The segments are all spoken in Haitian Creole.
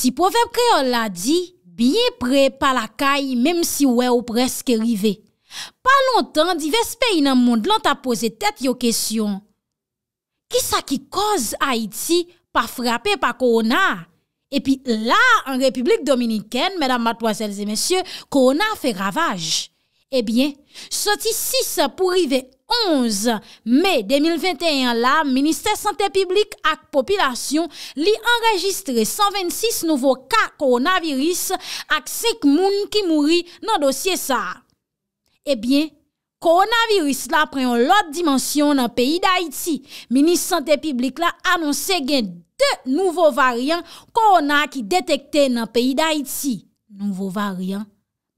Si povem kreol la di, biye pre pala kay, mem si we ou preske rive. Pa lontan, di vespe inan mond lan ta pose tet yo kesyon. Ki sa ki koz Haiti pa frape pa korona? Epi la, an Republik Dominikèn, mèdam matwazèl zè mèsyè, korona fe ravaj. Ebyen, eh soti si sa pou rive. Onze, me 2021 la, Ministre Santé Publique ak Popilasyon li enregistre 126 nouvo ka koronavirus ak sek moun ki mouri nan dosye sa. Ebyen, eh koronavirus la preyon lot dimensyon nan peyi da Haiti. Ministre Santé Publique la anonse gen de nouvo varyan korona ki detekte nan peyi da Haiti. Nouvo varyan?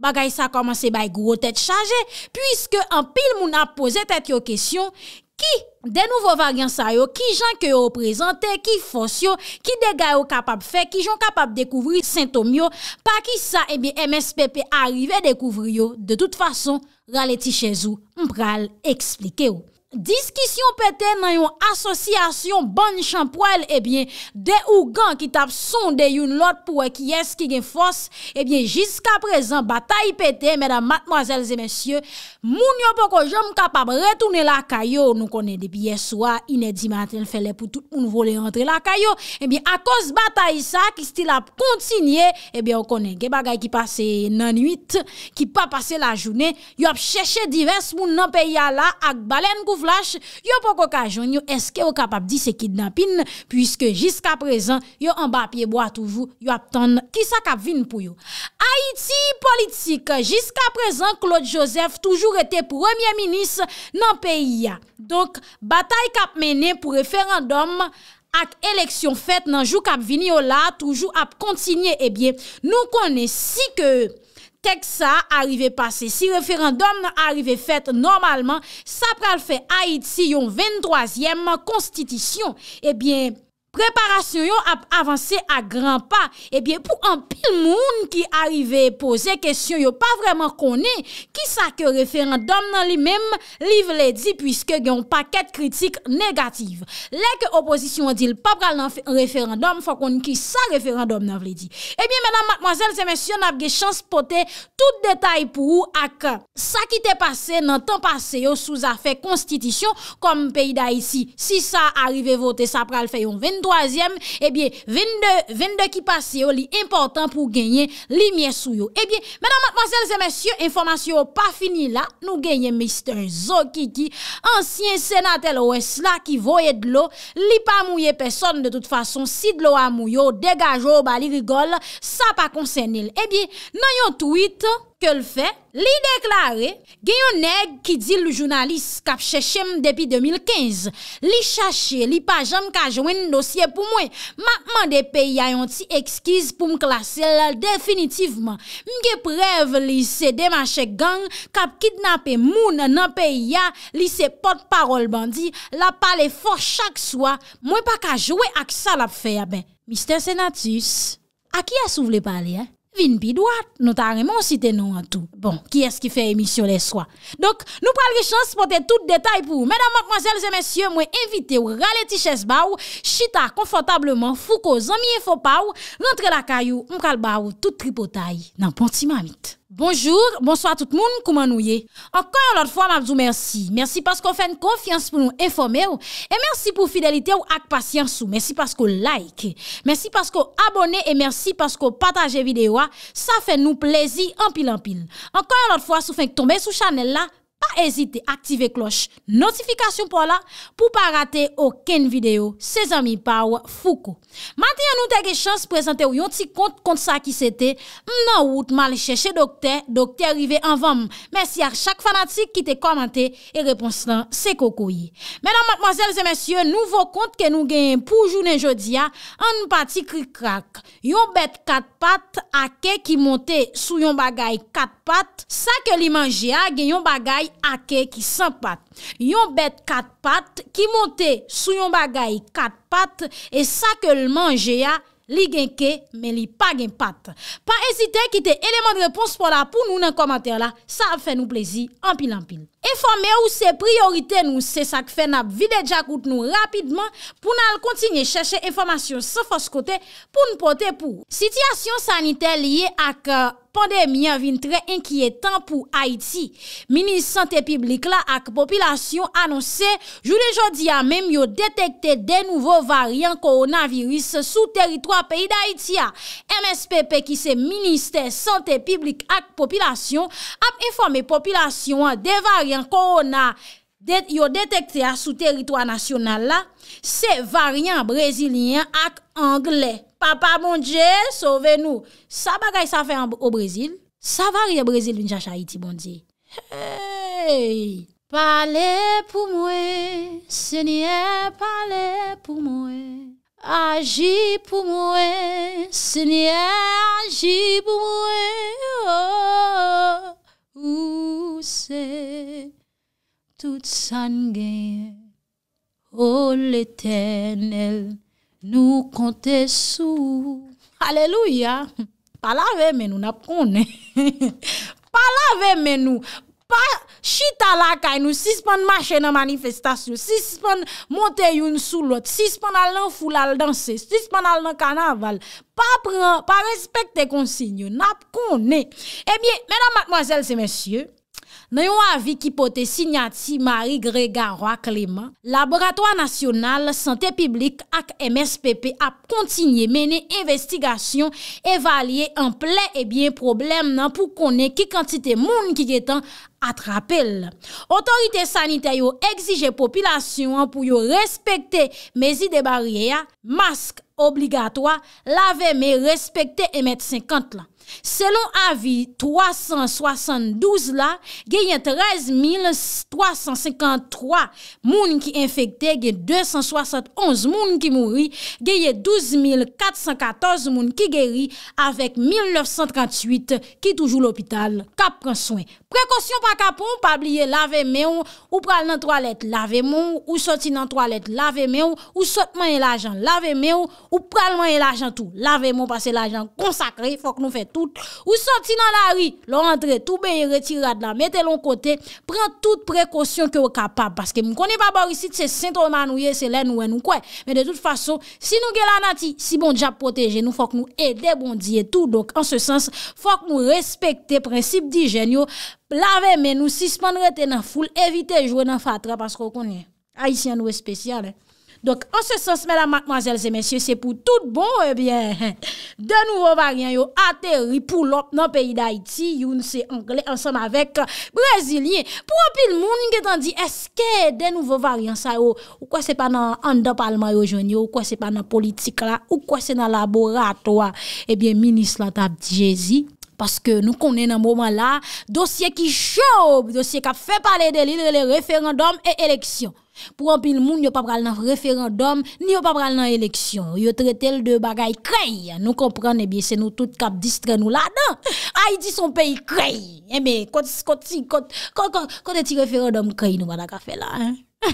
bagay sa komanse bay gro tèt chanje, pwiske an pil moun ap pose tèt yo kesyon, ki de nouvo varian sa yo, ki jan ke yo prezante, ki fos yo, ki de gay yo kapab fe, ki jan kapab dekouvri, sentom yo, pa ki sa ebi eh MSPP arive dekouvri yo, de tout fason, raleti chèzou, mpral eksplike yo. Diskisyon pete nan yon asosyasyon ban chanpouel, ebyen eh de ou gan ki tap sonde yon lot pou e kyes ki gen fos ebyen eh jiska prezen batay pete mèdam matmoazèl zè mèsyè moun yon poko jom kapab retoune la kayo nou konen depi yeswa inè di maten fèle pou tout moun volè rentre la kayo, ebyen eh akos batay sa ki stil ap kontinye ebyen konen ge bagay ki pase nan 8, ki pa pase la jounè yop chèche divers moun nan pe yala ak balèn kou Yo pou koka joun yo eske yo kapap di se kidnapin Puiske jiska prezant yo anba apye bo atouvo Yo ap ton kisa kapvin pou yo Haiti politik Jiska prezant Claude Joseph Toujou rete premier minis nan peyi ya Donk batay kapmene pou referandom Ak eleksyon fet nan jou kapvini yo la Toujou ap kontinye ebyen eh Nou kone si ke yo Tek sa arive pase, si referendum na arive fete normalman, sa pral fe Haid si yon 23e konstitisyon. Eh Preparasyon yo ap avanse a gran pa Ebyen eh pou an pil moun ki arive pose Kesyon yo pa vreman konen Ki sa ke referandom nan li mem Li vle di pwiske gen paket kritik negatif Lek oposisyon di l pa pral nan referandom Fwa konen ki sa referandom nan vle di Ebyen menan mademoiselle semen syon ap ge chans poten Tout detay pou ou ak Sa ki te pase nan tan pase yo Souza fe konstitisyon kom peyi da isi Si sa arive vote sa pral feyon ven Ou doazyem, ebye, vende ki pase yo li important pou genye eh li miye sou yo. Ebyen, mwenan matmonsel se mensye, informasyon pa fini la, nou genye Mr. Zokiki, ansyen senatel ou es la ki voye dlo, li pa mouye peson de tout fason, si dlo a mouyo, degajo, bali rigol, sa pa konsenil. Ebyen, eh nan yo tweet... Ke l fè? Li deklare, gen yon neg ki di l jounalist kap chèche m depi 2015. Li chache, li pa jom ka jwen n dosye pou mwen. Makman de pe ya yon ti ekskiz pou m klasel lal definitivman. M gen preve li sèdèm a chèk gang, kap kidnapè moun nan pe ya, li sè pot parol bandi, la pale fò chak swa, mwen pa ka jwen ak sal ap fè ya ben. Mister Senatus, a ki a sou vle pale yon? Eh? Vin pi doat, nou ta remon site nou an tou. Bon, ki es ki fe emisyon le swa. Dok, nou pralri chans pou te tout detay pou. Mèdam, mankmanzèl, zè mèsyè, mwen invite ou ralè tichès ba ou, chita konfotableman, fouko zamiye fopaw, rentre la kayou, mkal ba ou, tout tripotay nan ponti mamit. Bonjour, bonsoir tout moun, kouman nou ye? Enkoy an lor fwa, mabzou mersi. Mersi paskou fèn konfians pou nou enfome ou. E mersi pou fidelite ou ak pasyans ou. Mersi paskou like. Mersi paskou abone e mersi paskou pataje videwa. Sa fè nou plezi anpil anpil. Enkoy an lor fwa, sou fèn k tombe sou chanel la. pa ezite aktive kloche notifikasyon pou la pou pa rate oken video se zami pa ou foukou. Mati an nou te ge chans prezante ou yon ti kont kont sa ki sete, mnan wout mal chèche dokte, dokte arrive an vam. Mersi ak chak fanatik ki te komante e reponslan se koko yi. Menan matmazel zemensye, nou vokont ke nou genyen pou jounen jodia an nou pati krikrak. Yon bet kat pat ake ki monte sou yon bagay kat pat sa ke li manje a genyon bagay ake ki san pat, yon bet kat pat, ki monte sou yon bagay kat pat e sa ke l manje ya, li genke men li pa gen pat pa esite kite eleman repons pou nou nan komater la, sa a fe nou plezi anpil anpil Enforme ou se priorite nou se sak fe nab videja kout nou rapidman pou nan al kontinye chèche informasyon se foskote pou nou pote pou. Sityasyon sanite liye ak pandemi avin tre enkiye tan pou Haiti. Ministre sante publik la ak populasyon anonse jounen jodi a menm yo detekte de nouvo variant koronavirus sou teritwa peyi da Haiti a. MSPP ki se Ministè Santè Piblik ak Popilasyon ap informe Popilasyon de varyan korona yo detekte a sou teritwa nasyonal la, se varyan Brezilyen ak Anglè. Papa moun dje, sove nou, sa bagay sa fè an o Brezilye, sa varyan Brezilye nja chayiti moun dje. Palè pou mouè, se nye palè pou mouè. Aji pou mwen, senye, aji pou mwen, oh, ou se, tout sa ngenye, ou oh, l'eternel nou kante sou. Aleluya, palave menou nap kone, palave menou. pa chita la kay nou, sispan mache nan manifestasyon, sispan monte yon sou lot, sispan al nan foul al danses, sispan al nan kanaval, pa prens, pa respekte konsinyon, nap konen. Ebyen, eh menan matmoazel se monsye, Nan yon avi ki pote sinyati Marie-Grega Roy-Kleman, Laboratoire National Santé Publique ak MSPP ap kontinye mene investigasyon evalye an ple e bien problem nan pou konen ki kantite moun ki getan atrapel. Otorite sanita yo exige popilasyon pou yo respekte mezi de barye ya, mask obligatoa, lave me, respekte emet 50 lan. Selon avi 372 la, geye 13.353 moun ki infekte, geye 271 moun ki mouri, geye 12.414 moun ki geri, avik 1938 ki toujou l'opital kap pran soen moun. Prekosyon pa kapon, pa bliye lave mè ou, ou pral nan toalet lave mè ou, ou soti nan toalet lave mè ou, ou soti manye lajan lave mè ou, ou pral manye lajan tou, lave mè ou pa se lajan konsakre, fok nou fè tout, ou soti nan lawi, lò rentre tou ben yon retira dla, mette lon kote, pren tout prekosyon ke wè kapab, paske moun konen pa borisit se sintoman ou ye se lè nou en nou kwe, lave men ou sispand rete nan foul, evite jwe nan fatra, pasko konye, a yisi an noue spesyal. Donk, an se sens, mè la, mademoiselles et messieurs, se pou tout bon, ebyen, eh de nouve varian yo, ate ripoulop nan peyi d'Haïti, youn se angle, ansan avèk, brésilien, pou apil moun, nge tan di, eske de nouve varian sa yo, ou kwa se pa nan andapalman yo jwen yo, ou kwa se pa nan politik la, ou kwa se nan laboratoa, ebyen, eh minis lantap djezi, Paske nou konen nan mouman la... Dosye ki choub... Dosye ka fe pale delil... Le referandom e eleksyon... Pou anpil moun yo pa pral nan referandom... Ni yo pa pral nan eleksyon... Yo tre tel de bagay kreye... Nou kompran e eh bie se nou tout kap distre nou la nan... A yi di son peyi kreye... Eh Kote ti referandom kreye nou wana ka fe la...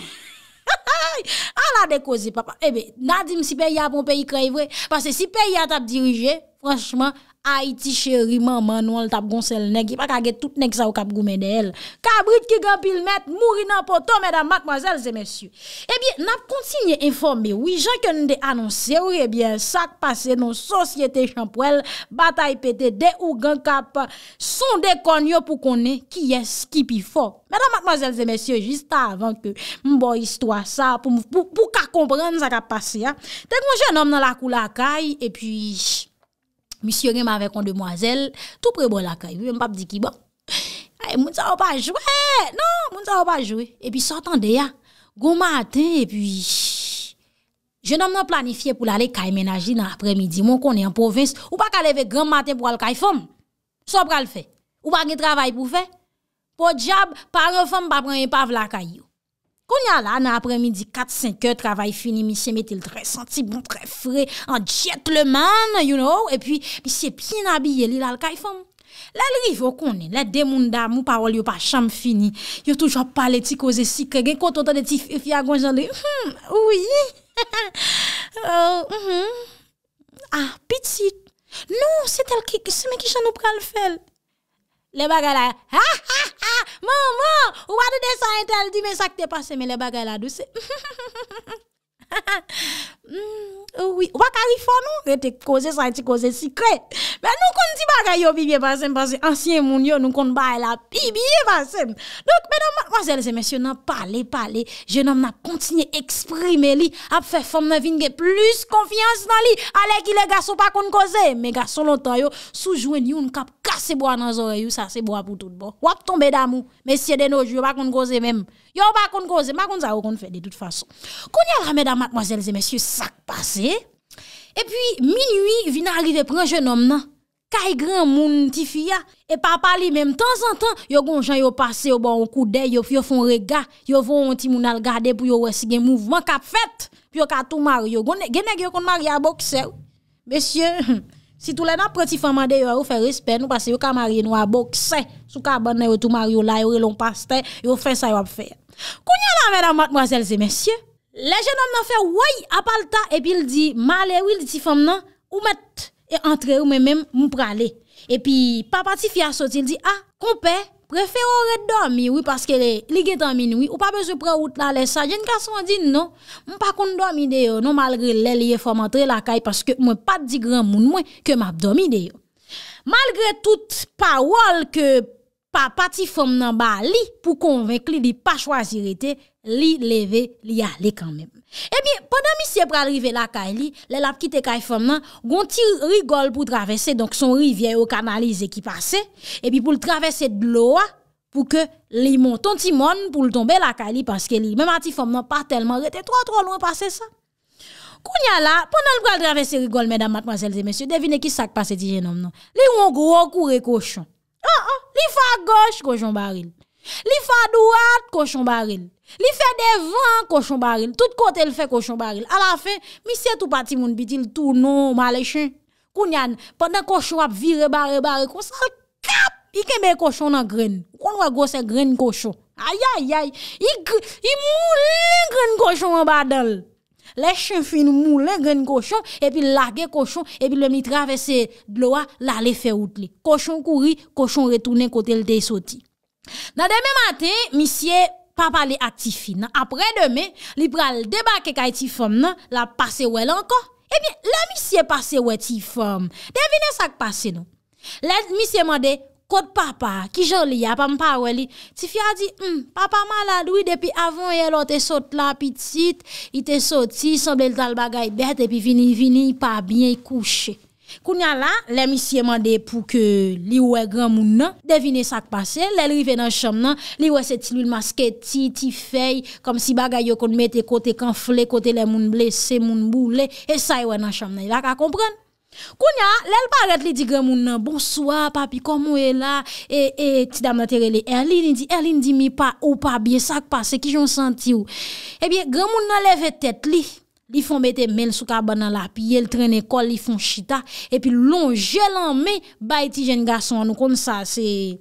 A la dekozi papa... Eh nadim si peyi a bon peyi kreye vwe... Paske si peyi a tap dirije... Franschman... Ha iti cheri man man nou an tap gon sel nek, ki pa kage tout nek sa ou kap gome de el. Kabrit ki gen pil met, mouri nan poto, mèdam, mack mozèl zè mèsyo. Ebyen, nap kontinye informe, wijan ke nou de anonsè, ou ebyen, eh sak pase nou, sosyete chanpouel, batay pete, de ou gen kap, son de kon yo pou konen, ki eski pi fo. Mèdam, mack mozèl zè mèsyo, jist avan ke mbo istwa sa, pou ka kompren, sak ap pase ya. Tek mwen jè nom nan lakou lakay, epyi Misye rem avek on demwazel, tou prebo lakay. Mpap di ki, bon, bon. Eh, moun sa wap a jwe, non, moun sa wap a jwe. E pi sotan de ya, goun mate, e pi jenom nan planifiye pou lale kay menajli nan apremidi. Moun konen poves, ou pa ka leve goun mate pou alkay fom. Sopra lfe, ou pa gen travay pou fe. Po diab, pa refom, pa pren yon pav lakay yo. Kon ya la nan apre midi 4-5 e, travay fini, misye metil tre senti bon, tre fre, an djet le man, you know, epi misye pin abye li lal kayfam. La li vo koni, la demoun da mou parol yo pa chanm fini, yo toujwa pale ti koze si kre gen kontotan de ti fya gonjan de, hmm, ouye, euh, hmm. ah, petit, nou, se tel ki semen ki jan nou pral fel. Le bagay la, ha ha ha, moun moun, ou wadou desan ental di men sa ki te pase men le bagay la douse. Mm, wak a rifon nou rete koze sa ente koze sikre men nou konti baka yo bibye basen panse ansyen moun yo nou konti baye la bibye basen mwazel se mesye nan pale pale jenam nan kontine eksprime li ap fe fom ne vinge plus konfians nan li ale ki le gaso pa kon koze me gaso lontan yo soujwen yon kap kase bo a nan zore yon sa se bo a pou tout bo wak ton bedam ou mesye deno yo pa kon koze men yo pa kon koze kon yal ha medam Matmoazelze mesye sak pase E pi minuy vina arrive Pren jen om nan Kay gran moun ti fia E papa li menm tan zan tan Yo gon jan yo pase yo bon kou de Yo fon rega Yo fon ti moun al gade Pou yo wese gen mouvman kap fet Pyo ka tou mar yo Genek yo kon mari a bokse Mesye si tou len apre ti faman de Yo a ou fe respen Ou pase yo ka mari nou a bokse Sou ka banne yo tou mar yo la Yo re lon paste Yo fe sa yo ap fe Kounye la mena matmoazelze mesye Le jenom nan fe woy apal ta epi li di ma le wili li ti fom nan ou met e entre ou men men mou prale. Epi papa ti fya soti li di a, koupe prefero re dormi oui paske li getan minoui ou pa bezou pre ou tla le sa. Jen ka san di nou, mou pa kon dormi deyo nou malgre le li e fom entre la kaye paske mwen pat di gran moun mwen ke map dormi deyo. Malgre tout pa wol ke papa ti fom nan ba li pou konvenk li di pa chwazirete, Li leve, li ale kanmem. Ebi, eh pandan mi se pralrive la kay li, le lap kite kay fom nan, gonti rigol pou travese, donk son rivye yo kanalize ki pase, ebi pou l travese dlo a, pou ke li monton ti mon, pou l tombe la kay li, paske li memati fom nan pa telman rete, tro tro lon pase sa. Koun ya la, pandan l pral travese rigol, medan matmazelze mesye, devine ki sak pase dijenom nan. Li yon grok ou rekochon. A, oh, a, oh, li fa goch, gochon baril. Li fadouat koshon baril Li fè devan koshon baril Tout kote l fè koshon baril A la fè, mi sè tou pati moun bitil Tou nou ma le chen Kou nyan, pandan koshon ap vire bari bari Kousan kap I keme koshon nan gren Koun wagosè gren koshon Ayayay I moulè gren koshon an badal Le chen fin moulè gren koshon E pi l lage koshon E pi le mitra fè se bloa La le fè out li Koshon kouri, koshon retounè kote l te soti Nan deme mate, misye papa li atifi nan. Apre deme, li pral debake kay ti fom nan, la pase wè lanko. Ebyen, la misye pase wè ti fom. Devine sak pase nou. Le misye mande, kote papa, ki joli ya, pa mpa wè li. Ti fya di, m, hmm, papa maladoui depi avon yelon te sot la pitit. I te soti, son bel tal bagay bete, epi vini vini, pa byen kouche. Kounya la, lemisye mande pou ke liwe gran moun nan, devine sak pase, lel rive nan chom nan, liwe se ti lul maske, ti, ti fey, kom si bagay yo kon mette kote kanfle, kote le moun blese, moun boule, e sa ywe nan chom nan, la ka kompren. Kounya, lel paret li di gran moun nan, bonsoa, papi, kom ou e la, e, e, ti damatere li, erli ni di, erli ni di mi pa, ou pa, biye sak pase, ki joun senti ou. Ebyen, eh gran moun nan leve tet li. Li fon bete mel sou ka banan la, piye l trene kol, li fon chita, e pi lon jelan me bay ti jen gason anou kon sa. E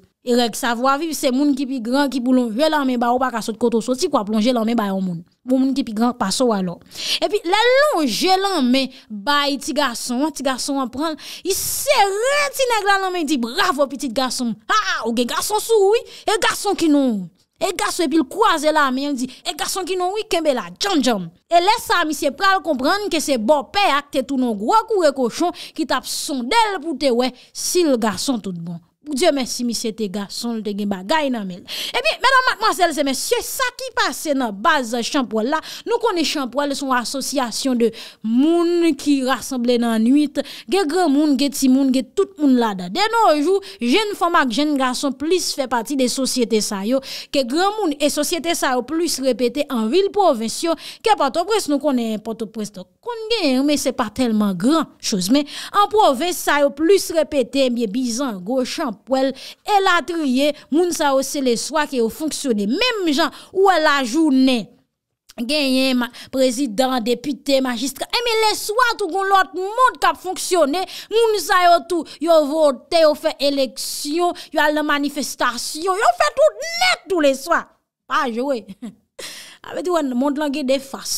se moun ki pi gran, ki pou lon jelan me ba ou pa kasot koto sou, si kwa plon jelan me bay ou moun. Moun ki pi gran pa sou alo. E pi la lon jelan me bay ti gason, ti gason anpren, i seren ti neglan lamen, di bravo pitit gason. Ha ha, ou gen gason sou ou, e gason ki nou ou. E gason epil kouaze la men di, e gason ki nou wik kembe la, djan djan. E lesa misye pral komprende ke se bo pe akte tout nou grok ou rekochon ki tap son del poute we, sil gason tout bon. Pou diyo mersi misye te gason, te gen ba gay nan men. E eh pi, menan mat mwasele se men, siye sa ki pase nan baz chanpou la, nou konen chanpou ale son asosyasyon de moun ki raseble nan nuit, gen gen moun, gen ti moun, gen tout moun la da. Den nou jou, jen fomak, jen gason plis fe pati de sosyete sayo, gen gen moun e sosyete sayo plis repete an vil povensyo, gen patopres nou konen patopres tok. Mwen genye, mwen se pa telman gran chouz. Mwen, an pouve, sa yo plus repete, mwen bizan, go, champouel, elatriye, moun sa yo se le swa ki yo fonksyone. Mem jan, ou an la jounen, genye, prezident, depute, magistre, mwen le swa tou kon lot moun kap fonksyone, moun sa yo tou yo vote, yo fe eleksyon, yo al la manifestasyon, yo fe tout net tou le swa. Paj, wè. A veti wè, moun langi defas.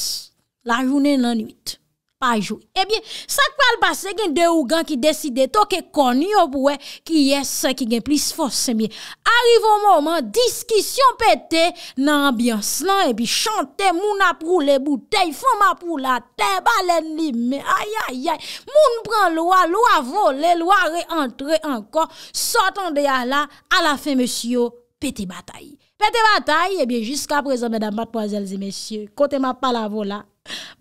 La jounen lan nwit. Ebyen, sa kwa al basen gen de ou gan ki deside to ke koni yo pou e ki ye se ki gen plis fos semen. Arrive o momen, diskisyon pete nan ambyans lan ebi chante moun ap rou le boutey foma pou la ten balen li me. Ayayay, moun pran lwa, lwa vole, lwa re entre ankon, sotan de a la a la fe monsiyo Peti Bataï. Peti Bataï, ebyen, eh jiska prezant mèdam bat poazelzi monsiyo, kote ma pala vola.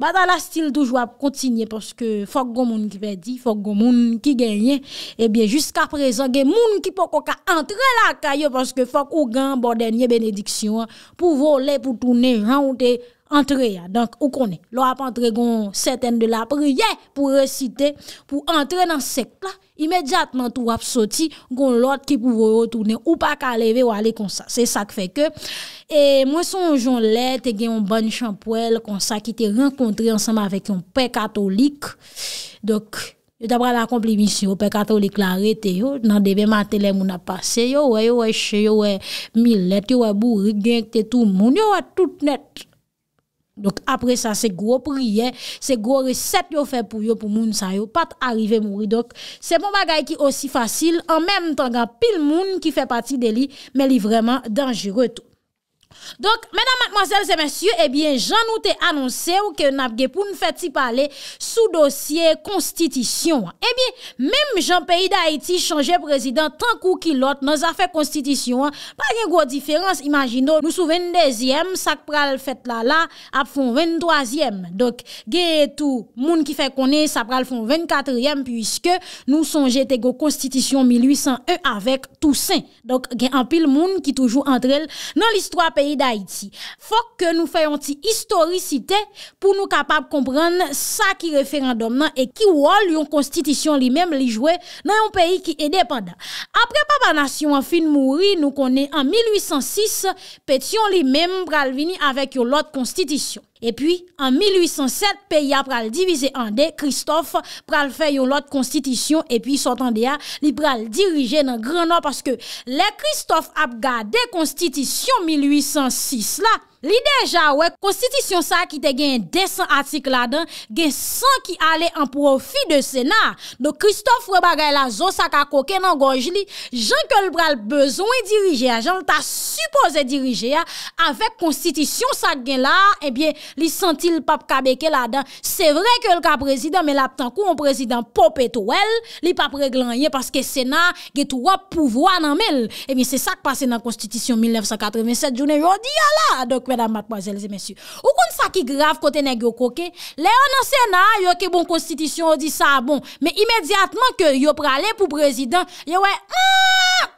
Bata la stil toujwa pou kontinye Poske fok goun moun ki pedi Fok goun moun ki genye Ebyen, jiska prezon gen moun ki pokoka Entre la kayo Poske fok ou gen bo denye benediksyon Pou vole, pou toune, jan ou te Entre ya, donk ou konen Lo ap entre goun seten de la priye Pou resite, pou entre nan sek la imedjatman tou ap soti, goun lot ki pou vòy otounen, ou pa ka leve wale konsa. Se sak feke. E mwen son joun lete gen yon banj champouel, konsa ki te renkontre ansama vek yon pe katolik. Dok, yo tabra la komplimisyon, yon pe katolik la rete yo, nan deve matelè moun ap pase, yo wè yo wè che, yo wè milet, yo wè bourgen, te tou moun, yo wè tout net. Donk apre sa se gwo pou riyen, se gwo resep yo fe pou yo pou moun sa yo, pat arive mou ridok, se mou bon bagay ki osi fasil, an menm tangan pil moun ki fe pati de li, men li vreman dangere tout. Donk mena matmazel se mensyou ebyen eh jan nou te anonsè ou ke nap ge pou nou fet ti pale sou dosye konstitisyon. Ebyen eh menm jan peyi da Haiti chanje prezident tankou ki lot nou za fe konstitisyon. Pagyen gwo diferans imagino nou sou 22yem sak pral fet lala ap fon 23yem. Donk ge tou moun ki fe konen sap pral fon 24yem pwiske nou son jete gwo konstitisyon 1801 avek tout sen. Fok ke nou fèyon ti istorikite pou nou kapap kompren sa ki referendum nan e ki wol yon konstitisyon li mèm li jwe nan yon peyi ki e depanda. Apre Papa Nasyon an fin mouri nou konen an 1806 petyon li mèm pralvini avèk yon lot konstitisyon. E pi, an 1807, P.I.A. pral divize an de Christophe pral fe yon lot konstitisyon. E pi, sot an de ya, li pral dirije nan Grand Nord. Paske, le Christophe Abga de konstitisyon 1806 la, Li deja wek, konstitisyon sa ki te gen yon desan atik la dan, gen san ki ale an profi de sena. Do Christophe Rebagay la zo sa ka koke nan goj li, jan ke l bral bezon e dirije a, jan ta suppose dirije a, avek konstitisyon sa gen la, ebyen li senti l pap kabeke la dan. Se vre ke l ka prezident, men lap tankou an prezident pop etou el, li pap reglan ye, paske sena gen tou wap pouvo an anmel. Ebyen se sa k pase nan konstitisyon 1987, jounen jodi ya la, do kou. ou kon sa ki grav kote negyo koke le yo nan sena yo ke bon konstitisyon yo di sa bon me imediatman ke yo prale pou prezident yo we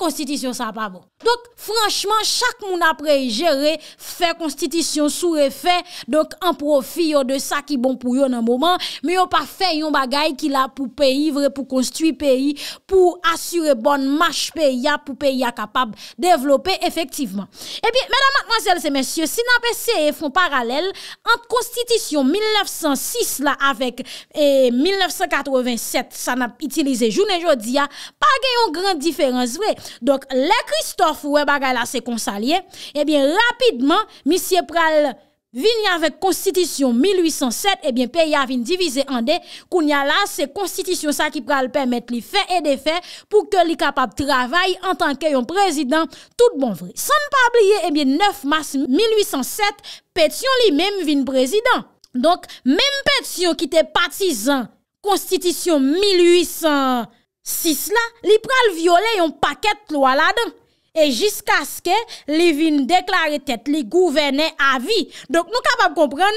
konstitisyon ah, sa pa bon dok franchman chak moun apre jere fe konstitisyon sou refe dok an profi yo de sa ki bon pou yo nan mouman me yo pa fe yon bagay ki la pou pe yivre pou konstituy pe yi pou asyre bon mash pe yi pou pe yi a kapab devlope efektiveman e eh pi mena matmazel se mensyo se Sinapese e fon paralel ant konstitisyon 1906 la avèk e 1987 sa nap itilize jounen jodi ya, pa genyon gran diferans wè. Donk le Kristof wè bagay la se konsalye, ebyen rapidman, misye pral... Vin ya vek konstitisyon 1807, ebyen pe ya vin divize an de koun ya la se konstitisyon sa ki pral pemet li fe e de fe pou ke li kapap travay an tanke yon prezident tout bon vre. San pa blye ebyen 9 mars 1807, petyon li men vin prezident. Donk men petyon ki te patizan konstitisyon 1806 la, li pral viole yon paket lwa la donk. E jiska ske li vin deklare tet, li gouvene avi. Donk nou kapap kompren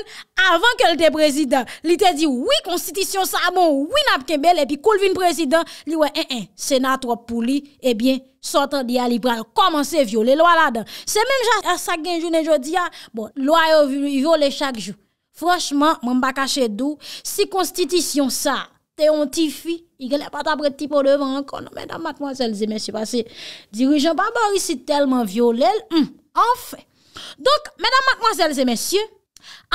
avan ke li te bon, prezident. Li te di, wii konstitisyon eh, eh, sa amon, wii napke bel, epi koul vin prezident, li wè en en. Senat wap pou li, ebyen, eh sotan di a li pral. Koman se viole lwa la dan. Se men jas, sa genjou ne jodi a, ah, bon, lwa yo viole chak jou. Franchman, mwen baka chedou, si konstitisyon sa te ontifi, I genè pat apre ti po devan an kon. Mèdam matmwazèl zè mèsyè. Pase dirijan pa bari si telman violel. An fè. Donk, mèdam matmwazèl zè mèsyè.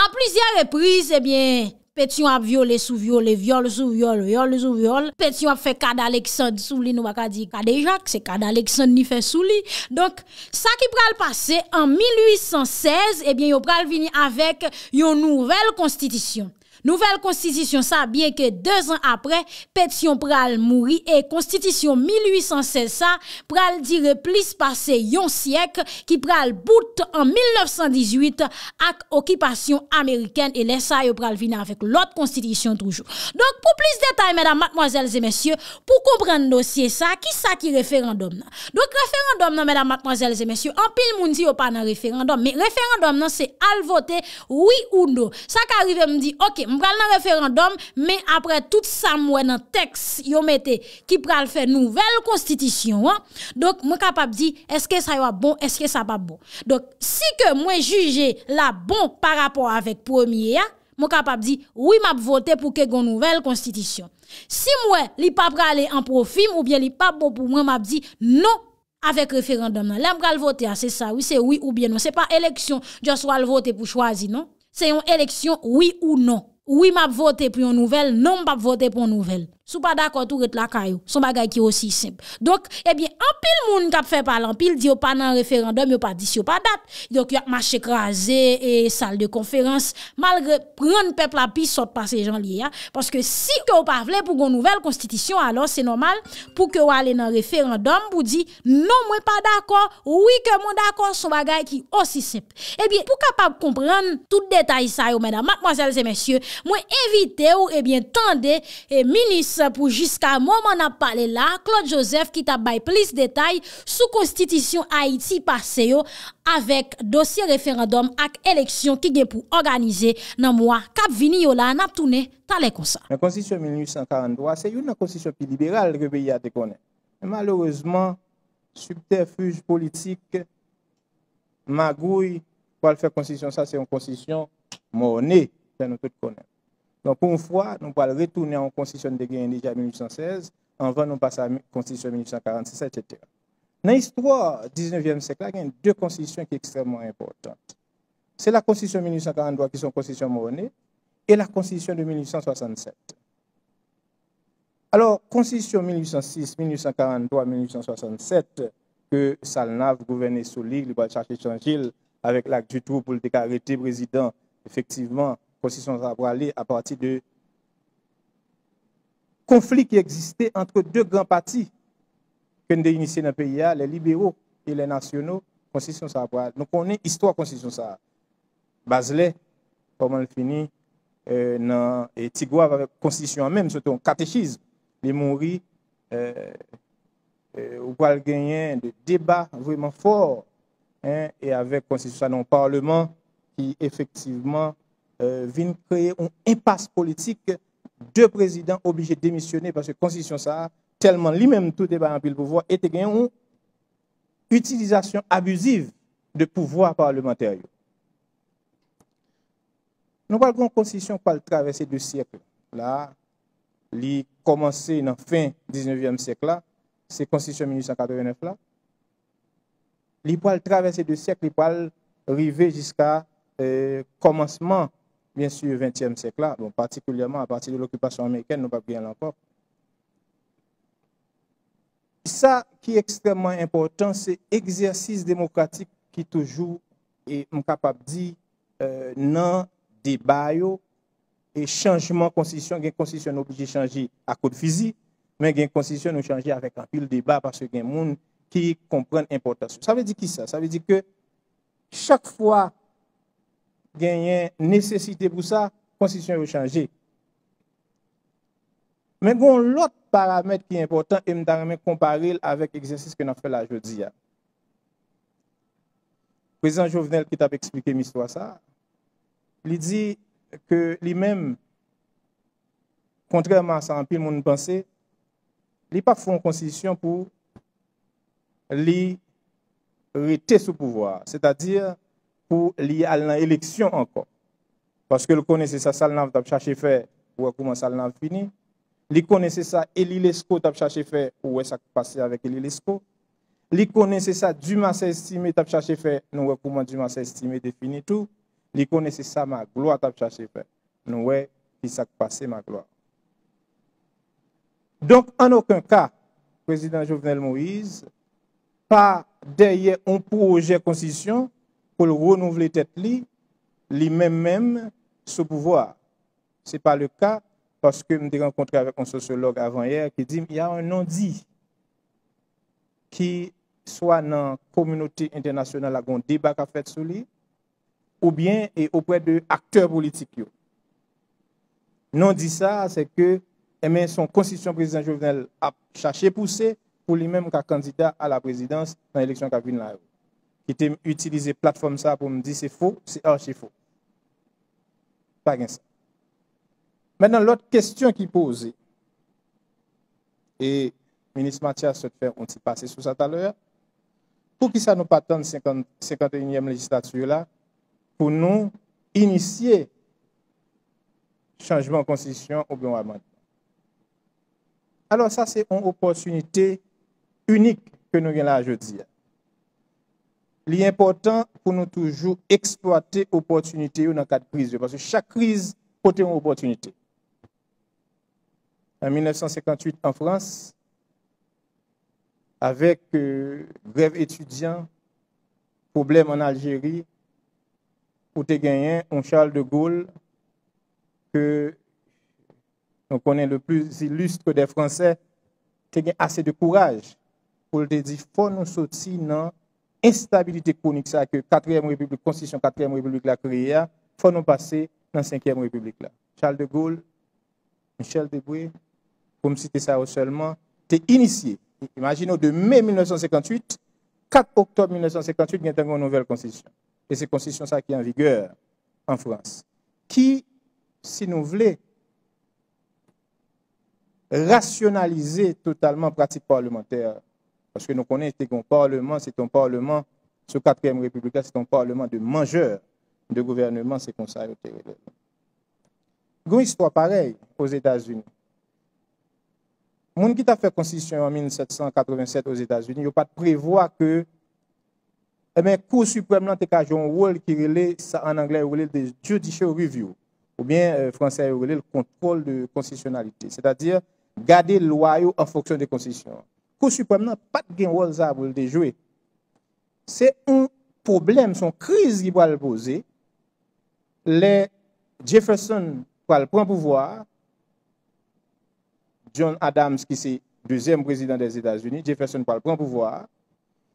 An plizè repri zè bèyè. Pètyou ap viole sou viole. Viole sou viole. Viole sou viole. Pètyou ap fè kade aleksand sou li nou wakad di kade jak. Se kade aleksand ni fè sou li. Donk, sa ki pral pase an 1816. E bèyè yo pral vini avèk yo nouvel konstitisyon. nouvel konstitisyon sa, bien ke 2 an apre, petsyon pral mouri, e konstitisyon 1816 sa, pral dire plis pase yon syek, ki pral bout en 1918, ak okipasyon Ameriken, e lesa yo pral vina avèk lot konstitisyon toujou. Donk pou plis detay, mèdam matmoazèl zè mèsyò, pou kompren dosye sa, ki sa ki referandom nan? Donk referandom nan, mèdam matmoazèl zè mèsyò, an pil moun di yo pa nan referandom, mè referandom nan, se al vote oui ou non. Sa ka arrive m di, ok m, Mwen pral nan referandom, me apre tout sa mwen nan tekst yon mette ki pral fe nouvel konstitisyon, donk mwen kapap di, eske sa yon bon, eske sa pa bon. Donk, si ke mwen juje la bon par rapport avek premier, mwen kapap di, oui mwen ap vote pou ke gon nouvel konstitisyon. Si mwen li pap prale en profi, mwen mwen ap di, non avek referandom nan. Lem pral vote, a, se sa, oui se oui ou bien non. Se pa eleksyon, dja swal vote pou chwazi, non? Se yon eleksyon, oui ou non. Ou im ap vote pou yon nouvel, non m ap vote pou yon nouvel. sou pa dakot ou ret lakay ou sou bagay ki osi simp eh anpil moun kap fe pal anpil di yo pa nan referandum yo pa di si yo pa dat yonk yonk mach ekraze sal de konferans malgre proun pepl api sot pa se jan liye paske si yo pa vle pou gon nouvel konstitisyon alo se normal pou ke yo ale nan referandum pou di non mwen pa dakot ou wik mwen dakot sou bagay ki osi simp eh pou kapap kompran tout detay sa yo mwen evite ou eh tende minis pou jiska mouman ap pale la, Claude Joseph ki tabay plis detay sou konstitisyon Haiti-Parseo avek dosye referandom ak eleksyon ki gen pou organize nan mwa kap vini yo la nap toune tale konsa. Mwen konstisyon 1843, se yon nan konstisyon pi liberal rebeye a dekone. Malourezman, subterfuge politik, magouy, kwa l fè konstisyon sa, se yon konstisyon mounè ten nou tout konen. Donc, pour une fois, nous allons retourner en constitution de Guinée déjà en 1816, avant nous passer à la constitution de 1846, etc. Dans l'histoire du 19e siècle, il y a deux constitutions qui sont extrêmement importantes. C'est la constitution de 1843, qui sont constitution monnaie et la constitution de 1867. Alors, constitution 1806, 1843, 1867, que Salnav gouvernait sous l'île, il va chercher avec l'acte du trou pour le déclarer président, effectivement, Constitution va aller à partir de conflits qui existaient entre deux grands partis que nous avons dans le pays, les libéraux et les nationaux. Constitution ça Donc on est histoire constitution ça. Baselet, comment le finit, euh, et Tigouave avec constitution même, surtout en catéchisme, les mourir, euh, euh, ou gagner de débat vraiment fort, hein, et avec constitution dans parlement qui effectivement euh, vient créer un impasse politique. Deux présidents obligés de démissionner parce que la Constitution, ça, tellement lui-même tout débat en pile pouvoir, et une utilisation abusive de pouvoir parlementaire. Nous parlons de constitution qui a traversé deux siècles. Là, qui commencé dans fin du 19e siècle, c'est la constitution 1889. Là. Il peut traverser deux siècles, il a arriver jusqu'à euh, commencement bien sûr, 20e siècle là, particulièrement à partir de l'occupation américaine, nous pas bien encore. Ça qui est extrêmement important, c'est l'exercice démocratique qui toujours est capable de dire euh, non, débat et changement constitution, une constitution obligé de changer à cause de physique, mais une constitution nous changer avec un pile débat parce qu'il y a des gens qui comprennent l'importance. Ça veut dire qui ça? Ça veut dire que chaque fois une nécessité pour ça, constitution a changer. Mais il y paramètre qui est important et je vais comparer avec l'exercice que nous avons fait là jeudi. Le président Jovenel qui t'a expliqué l'histoire, ça, il dit que lui-même, contrairement à ça, en le monde pensait, il pas fait une constitution pour lui rester sous pouvoir. C'est-à-dire, pour lier à l'élection encore. Parce que le connaissait ça, Salnav t'a cherché faire, ou comment Salnav fini. Le connaissait ça, Eli Lesco t'a cherché faire, ou ça passé avec Eli Lesco. Le connaissait ça, Dumas estimé t'a cherché faire, nous comment Dumas estimé définit tout. Le connaissez ça, ma gloire t'a cherché faire. Nous ouais, qui ça passé ma gloire. Donc, en aucun cas, président Jovenel Moïse, pas derrière un projet de constitution, pou lou renouvle tèt li, li men men sou pouvoar. Se pa le ka, paske m de renkontre avè kon sosyolog avan yè, ki di, mi a an non di ki swa nan kominote internasyonal agon debak a fèt sou li, ou bien e opwè de akteur politik yo. Non di sa, se ke, eme eh son konstisyon prezident jovenel ap chache pousse pou li men m ka kandida a la prezidans nan eleksyon kabine la yo. qui t'a utilisé plateforme ça pour me dire c'est faux, c'est archi faux. Pas bien ça. Maintenant, l'autre question qui pose, et le ministre Mathias se fait, on s'est passé sur ça tout à l'heure, pour qui ça nous pas 51e législature là, pour nous initier changement de constitution ou bien Alors ça, c'est une opportunité unique que nous avons là jeudi L'important, important pour nous toujours exploiter dans dans le Parce de crise. Parce chaque crise, opportunité. une opportunité. En 1958, en France, avec euh, grève étudiants, problème en Algérie, nous avons on Charles de Gaulle, que nous connaissons le plus illustre des Français. qui eu assez de courage pour te dire. Faut nous sortir non? instabilité chronique ça que 4e République, Constitution 4e République la créée, faut nous passer dans 5e République là. Charles de Gaulle, Michel Debré, pour me citer ça seulement, t'es initié. Imaginons de mai 1958, 4 octobre 1958, il y a une nouvelle constitution. Et c'est constitution ça qui est en vigueur en France. Qui, si nous voulons, rationaliser totalement la pratique parlementaire parce que nous connaissons le parlement, c'est un parlement, ce 4e c'est un parlement de mangeurs de gouvernement, c'est comme ça. Une histoire pareille aux États-Unis. gens qui a fait constitution en 1787 aux États-Unis, n'ont pas de prévoir que eh bien, Cour suprême a un rôle qui relève, en anglais, le « de judicial review, ou bien en euh, français, le contrôle de constitutionnalité, c'est-à-dire garder le loyer en fonction des constitutions. Kousi pwèm nan pat gen wòl za wòl de jwè. Se yon problem, son kriz ki wòl poze, le Jefferson wòl pran pouwòr, John Adams ki se deuxième président des Etats-Unis, Jefferson wòl pran pouwòr,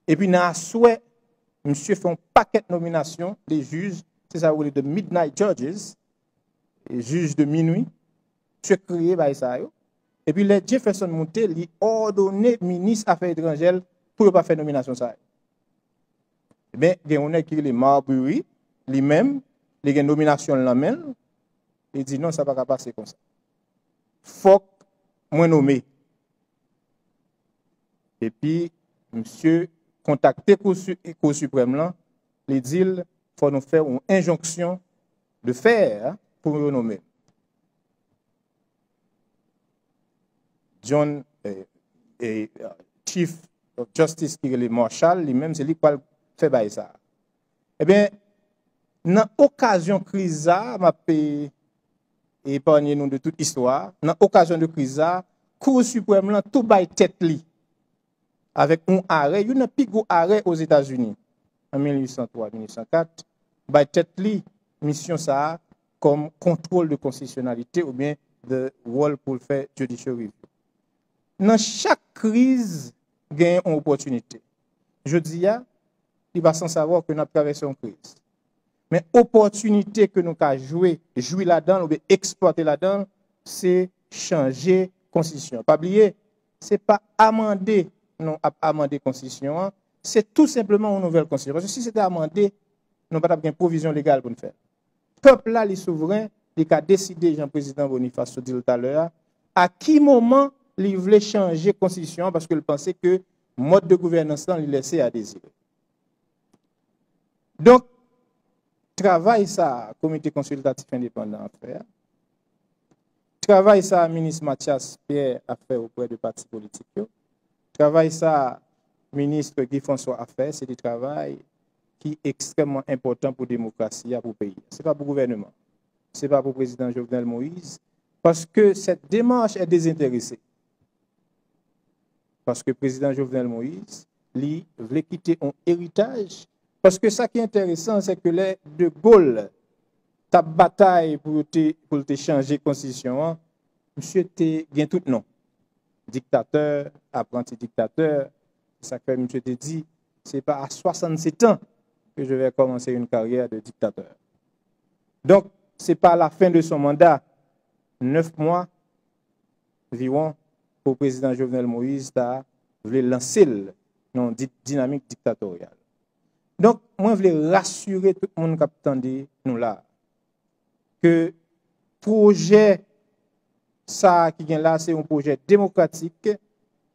epi nan a souè, msè fè yon paket nominasyon, de juz, se sa wòl de Midnight Judges, juz de minoui, se kriye ba yisayò, Et puis, les Jefferson Monté, lui ordonné ministre Affaires étrangères pour ne pas faire nomination ça. Eh bien, il y a qui est Marbury, lui-même, il a une nomination là-même, il dit non, ça ne va pas passer comme ça. Faut moins nommé. Et puis, monsieur contacté Cour suprême là, il dit, faut nous faire une injonction de faire pour nous nommer. John et eh, eh, of Chief Justice est marshal, Marshall, même c'est lui qui fait fait ça. Eh bien, dans occasion de crise, ma paix épargnez de toute histoire, dans l'occasion de crise cour tout là, tout tout tête li. avec un arrêt, un états arrêt aux états unis En 1803-1804, il tête li, ça ça, contrôle de constitutionnalité ou bien de rôle pour faire judiciary dans chaque crise, il y une opportunité. Je dis, il va sans savoir que nous traversons une crise. Mais l'opportunité que nous avons joué, jouer là-dedans, ou exploiter là-dedans, c'est changer la constitution. Pas oublier, ce n'est pas amender, non, la constitution. Hein. C'est tout simplement une nouvelle constitution. si c'était amendé, nous n'avons pas de provision légale pour le faire. peuple-là, les souverains, il a décidé, Jean-Président Boniface, tout à l'heure, à qui moment il voulait changer la constitution parce qu'il pensait que le mode de gouvernance lui laissait à désirer. Donc, travail ça, comité consultatif indépendant à faire. Travail ça, ministre Mathias Pierre à fait auprès du parti politique. Travail ça, ministre Guy François a fait, c'est du travail qui est extrêmement important pour la démocratie, pour le pays. Ce n'est pas pour le gouvernement, ce n'est pas pour le président Jovenel Moïse, parce que cette démarche est désintéressée. Parce que le président Jovenel Moïse, lui, voulait quitter un héritage. Parce que ça qui est intéressant, c'est que les De Gaulle, ta bataille pour pour changer la constitution, hein. monsieur, t'es bien tout non. Dictateur, apprenti dictateur, ça que monsieur te dit, c'est pas à 67 ans que je vais commencer une carrière de dictateur. Donc, ce n'est pas à la fin de son mandat, neuf mois environ, pour le président Jovenel Moïse ta voulait lancer non une dynamique dictatoriale. Donc, moi, je voulais rassurer tout le monde qui attendait nous là que projet ça qui vient là, c'est un projet démocratique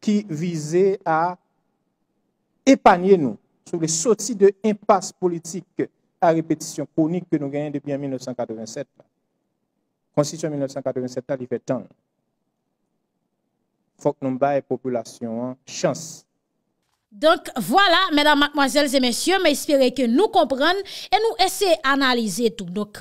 qui visait à épargner nous sur les sorties de impasse politique à répétition chronique que nous gagnons depuis 1987. Constitution 1987, il fait tant faut que la population chance. Donc voilà, mesdames, mademoiselles et messieurs, j'espère que nous comprenons et nous essayons d'analyser tout. Donc,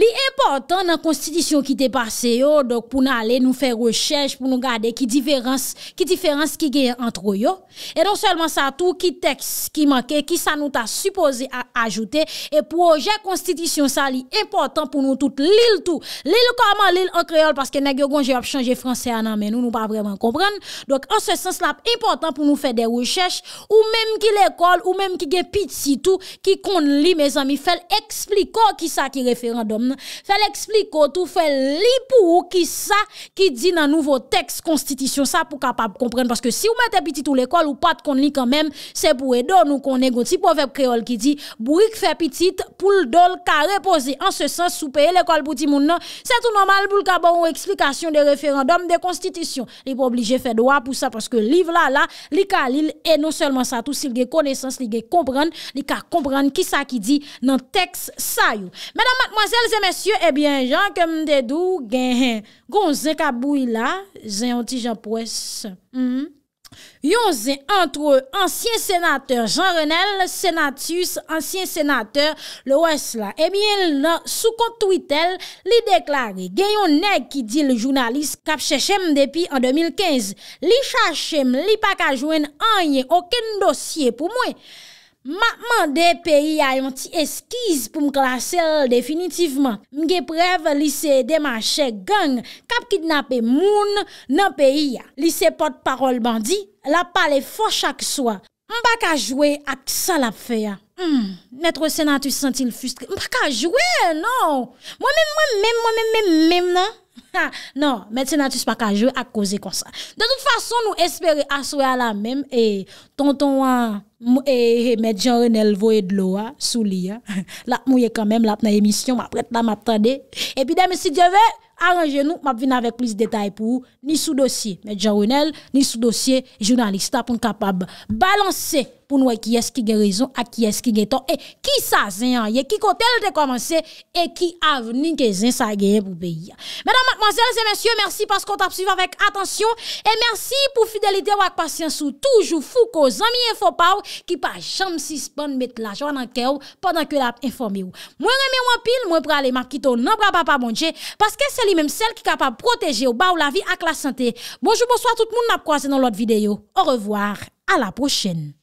Li importan nan konstitisyon ki te pase yo Dok pou nan ale nou fè rechèj Pou nou gade ki diferans Ki diferans ki gen an tro yo E non selman sa tou ki teks Ki manke ki sa nou ta suppose ajoute E proje konstitisyon sa li Importan pou nou tout li l tou Li l koman li l an kreol Paske negyo gonje ap chanje franse an an menou Nou pa vreman kompren Dok an se sens lap importan pou nou fè de rechèj Ou menm ki le kol ou menm ki gen pit si tou Ki kon li me zan mi fel Ekspliko ki sa ki referandom Fèl explikot ou fèl li pou ou Ki sa ki di nan nouvo teks Konstitisyon sa pou kapap kompren Paske si ou mette pitit ou l'ekol non. ou pat kon li Kanmem se pou edon ou kon negoti Pou vep kreol ki di Bourik fè pitit pou l'dol ka repose An se sens soupeye l'ekol pou di moun nan Se tou normal pou l'kabon ou eksplikasyon De referandom de konstitisyon Li pou oblije fè doa pou sa Paske liv la la li ka li E non selman sa tout si li gen konesans Li gen kompren li ka kompren Ki sa ki di nan teks sa yo Menan matmazels Sè mèsyè, ebyen, eh jan kèm dèdou gen, gen yon zè kabouy la, zè yon ti jan pwès. Yon zè antre ansyen senatèr Jean Renel, senatus ansyen senatèr le wès la. Ebyen, la, sou kontwitel li deklare, gen yon neg ki di le jounalist kap chèchèm depi an 2015. Li chèchèm, li pa kajwen, an yon okèn dosye pou mwen. Matman de peyi a yon ti eskiz pou m klasel definitivman. M ge prev lise demache gang kap kidnap e moun nan peyi a. Lise pot parol bandi, la pale fosha k soa. M baka jwe ak sa la feya. M, mètre sena tu sentil fustre. M baka jwe, non. Mwenen mwenen mwenen mwenen mwenen mwenen mwenen. Non, mètè nan tis pa ka jwè ak koze kon sa De tout fason nou espère aswe a la mèm E tonton wè Mètè jan renel voye dlo wè Sou li ya La mouye kan mèm la pna emisyon E pi deme si dje vè Arranje nou, mab vina vek plus detay pou ni sou dosye. Medja ounel, ni sou dosye, jounalista pou nkapab balanse pou nou e kyes ki gen rezon, a kyes ki gen ton. E, ki sa zen an ye, ki kote l de komanse e ki avnin ke zen sa gen pou be ya. Medan madmozel zemensyo, mersi pas kont ap suivan vek, atensyon e mersi pou fidelite wak pasyansou toujou fou ko zamiye fopaw ki pa jansi span met la jwa nan kèw, padan ke la informe ou. Mwen reme wapil, mwen preale map ki ton nan prea papa bondje, paske sely même celle qui est capable de protéger au bas ou la vie avec la santé. Bonjour, bonsoir tout le monde, n'a croisé dans l'autre vidéo. Au revoir, à la prochaine.